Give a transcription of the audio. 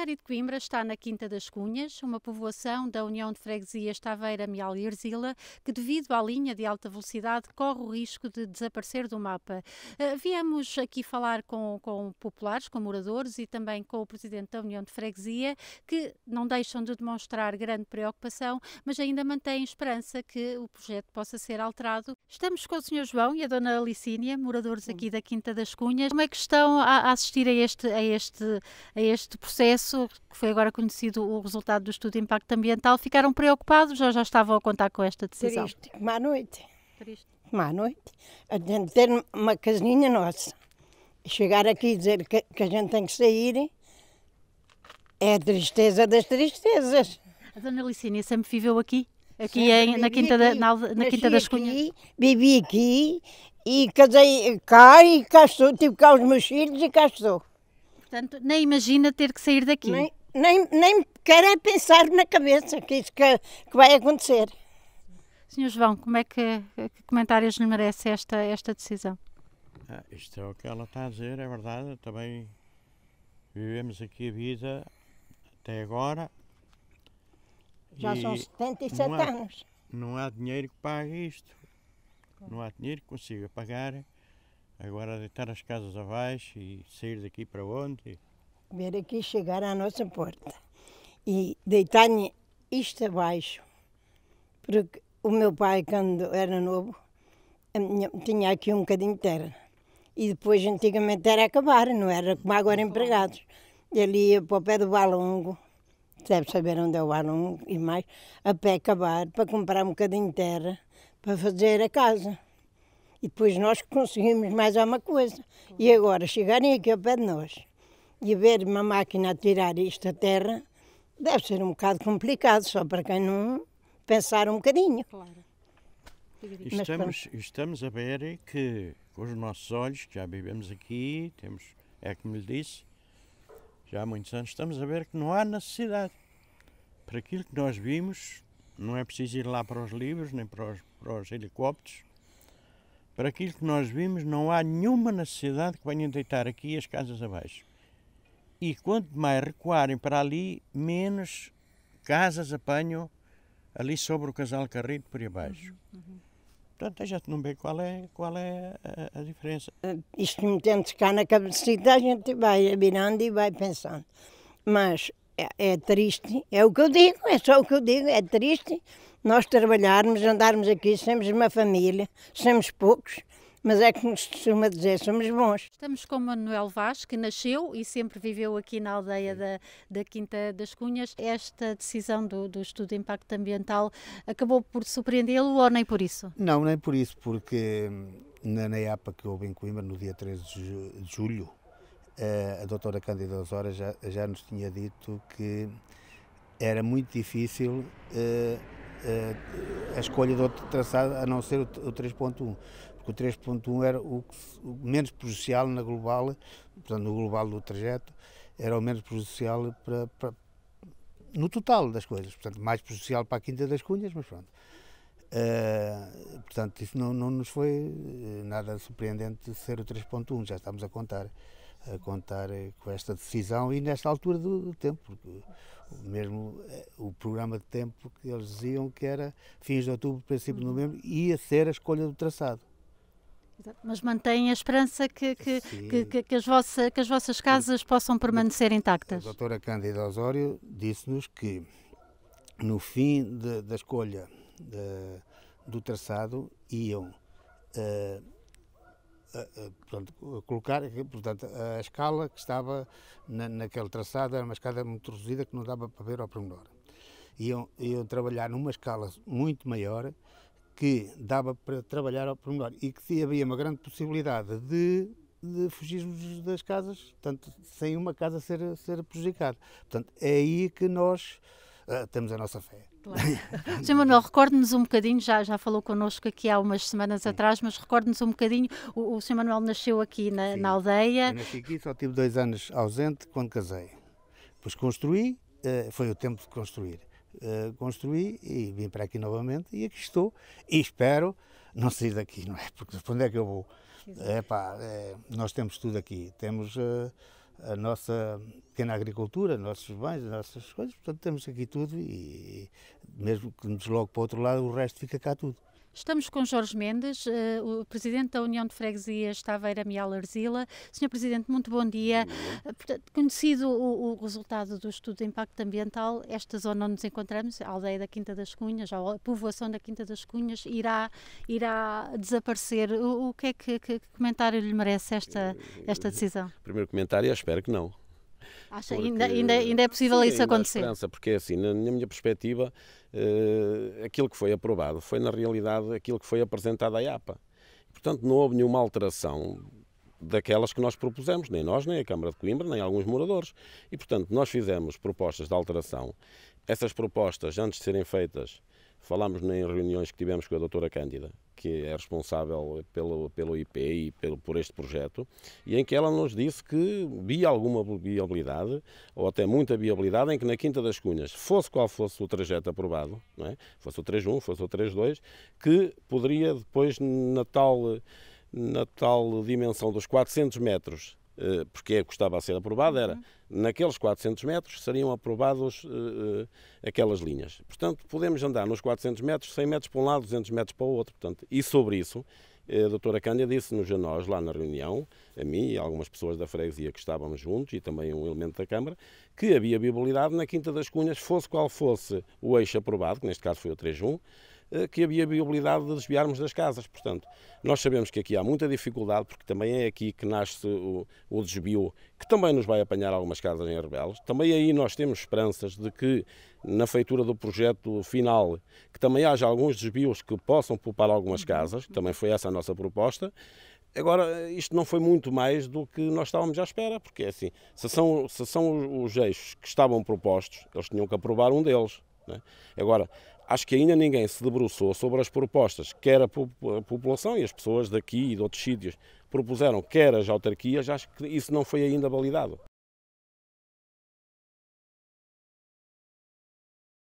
Diário de Coimbra está na Quinta das Cunhas, uma povoação da União de Freguesias Taveira, Mial e Erzila, que devido à linha de alta velocidade corre o risco de desaparecer do mapa. Uh, viemos aqui falar com, com populares, com moradores e também com o Presidente da União de Freguesia, que não deixam de demonstrar grande preocupação, mas ainda mantêm esperança que o projeto possa ser alterado. Estamos com o Sr. João e a Dona Alicínia, moradores aqui da Quinta das Cunhas. Como é que estão a, a assistir a este, a este, a este processo? março, que foi agora conhecido o resultado do estudo de impacto ambiental, ficaram preocupados ou já estavam a contar com esta decisão? Triste. Má noite. Triste. Má noite. A gente ter uma casinha nossa. Chegar aqui e dizer que, que a gente tem que sair é a tristeza das tristezas. A dona Licínia sempre viveu aqui? Aqui na Quinta, aqui. Da, na, na quinta das Cunhas? Vivi aqui e casei cá e cá estou, tive cá os meus filhos e cá estou. Portanto, nem imagina ter que sair daqui. Nem, nem, nem querem é pensar na cabeça que isso que, que vai acontecer. Senhor João, como é que, que comentários lhe merece esta, esta decisão? Ah, isto é o que ela está a dizer, é verdade. Também vivemos aqui a vida até agora. Já são 77 não há, anos. Não há dinheiro que pague isto. Não há dinheiro que consiga pagar Agora deitar as casas abaixo e sair daqui para onde? Ver aqui chegar à nossa porta e deitar isto abaixo. Porque o meu pai, quando era novo, minha, tinha aqui um bocadinho de terra. E depois, antigamente, era acabar, não era como agora empregados. Ele ia para o pé do balongo, deve saber onde é o balongo e mais, a pé acabar, para comprar um bocadinho de terra, para fazer a casa. E depois nós conseguimos mais alguma coisa. E agora, chegarem aqui ao pé de nós e ver uma máquina a tirar esta terra, deve ser um bocado complicado, só para quem não pensar um bocadinho. Claro. Estamos, estamos a ver que, com os nossos olhos, que já vivemos aqui, temos, é como lhe disse, já há muitos anos, estamos a ver que não há necessidade. Para aquilo que nós vimos, não é preciso ir lá para os livros, nem para os, para os helicópteros, para aquilo que nós vimos, não há nenhuma necessidade que venham deitar aqui as casas abaixo. E quanto mais recuarem para ali, menos casas apanham ali sobre o casal carrito por abaixo. Uhum, uhum. Portanto, a gente não vê qual é, qual é a, a diferença. Ah, isto metendo-se cá na cabecita, a gente vai virando e vai pensando. Mas é, é, triste, é o que eu digo, é só o que eu digo, é triste nós trabalharmos, andarmos aqui, somos uma família, somos poucos, mas é que nos costuma dizer, somos bons. Estamos com Manuel Vaz, que nasceu e sempre viveu aqui na aldeia da, da Quinta das Cunhas. Esta decisão do, do estudo de impacto ambiental acabou por surpreendê-lo ou nem por isso? Não, nem por isso, porque na NEAPA que houve em Coimbra, no dia 13 de julho, a doutora Cândida Osório já, já nos tinha dito que era muito difícil eh, eh, a escolha do outro traçado a não ser o 3.1 porque o 3.1 era o, menos prejudicial na global, portanto, no global do trajeto, era o menos prejudicial para, para, no total das coisas, portanto, mais prejudicial para a Quinta das Cunhas, mas pronto. Uh, portanto, isso não, não nos foi nada surpreendente ser o 3.1, já estamos a contar a contar eh, com esta decisão e nesta altura do, do tempo, porque mesmo eh, o programa de tempo que eles diziam que era fins de outubro, princípio de uhum. novembro, ia ser a escolha do traçado. Mas mantém a esperança que, que, que, que as, vossa, as, vossas casas possam permanecer intactas. A doutora Cândida Osório disse-nos que no fim de, da escolha de, eh, do traçado iam uh, portanto, colocar portanto, a escala que estava na, naquele traçado era uma escada muito reduzida que não dava para ver ao pormenor. Iam, iam trabalhar numa escala muito maior que dava para trabalhar ao pormenor e que havia uma grande possibilidade de, de fugirmos das casas, portanto, sem uma casa ser, ser prejudicada. Portanto, é aí que nós ah, temos a nossa fé. Claro. Sr. Manuel, recorde-nos um bocadinho, já, já falou connosco aqui há umas semanas Sim. atrás, mas recorde-nos um bocadinho, o, o Sr. Manuel nasceu aqui na, na aldeia. Eu nasci aqui, só tive dois anos ausente quando casei. Pois construí, eh, foi o tempo de construir. Eh, construí e vim para aqui novamente e aqui estou e espero não sair daqui, não é? Porque onde é que eu vou? Epá, é, nós temos tudo aqui, temos... Uh, a nossa pequena agricultura, nossos bens, as nossas coisas, portanto temos aqui tudo e, e mesmo que nos logo para o outro lado, o resto fica cá tudo. Estamos com Jorge Mendes, uh, o Presidente da União de Freguesias Taveira Mial Arzila. Senhor Presidente, muito bom dia. Eh, conhecido o, o, resultado do estudo de impacto ambiental, esta zona onde nos encontramos, a aldeia da Quinta das Cunhas, a povoação da Quinta das Cunhas, irá, irá desaparecer. O, o que é que, que, que comentário lhe merece esta, eh, esta decisão? Primeiro comentário, eu espero que não. Acha, que ainda, ainda, ainda é possível sim, isso acontecer? porque é assim, na, minha perspectiva, uh, aquilo que foi aprovado foi na realidade aquilo que foi apresentado à IAPA. Portanto, não houve nenhuma alteração daquelas que nós propusemos, nem nós, nem a Câmara de Coimbra, nem alguns moradores. E, portanto, nós fizemos propostas de alteração. Essas propostas, antes de serem feitas Falámos em reuniões que tivemos com a doutora Cândida, que é responsável pelo, pelo IP e pelo, por este projeto, e em que ela nos disse que via alguma viabilidade, ou até muita viabilidade, em que na Quinta das Cunhas, fosse qual fosse o trajeto aprovado, não é? fosse o 3.1, fosse o 3.2, que poderia depois, na tal, na tal dimensão dos 400 metros eh, porque é o que estava a ser aprovado, era uhum. naqueles 400 metros seriam aprovados uh, aquelas linhas. Portanto, podemos andar nos 400 metros, 100 metros para um lado, 200 metros para o outro. Portanto, e sobre isso, a doutora Cândida disse-nos a nós, lá na reunião, a mim e algumas pessoas da freguesia que estávamos juntos e também um elemento da Câmara, que havia viabilidade na Quinta das Cunhas, fosse qual fosse o eixo aprovado, que neste caso foi o 3-1, eh, que havia viabilidade de desviarmos das casas. Portanto, nós sabemos que aqui há muita dificuldade, porque também é aqui que nasce o, o desvio, que também nos vai apanhar algumas casas em Arbelos. Também aí nós temos esperanças de que, na feitura do projeto final, que também haja alguns desvios que possam poupar algumas casas, também foi essa a nossa proposta. Agora, isto não foi muito mais do que nós estávamos à espera, porque é assim, se são, se são os eixos que estavam propostos, eles tinham que aprovar um deles. Né? Agora, acho que ainda ninguém se debruçou sobre as propostas, quer a população e as pessoas daqui e de outros sítios propuseram, quer as autarquias, acho que isso não foi ainda validado.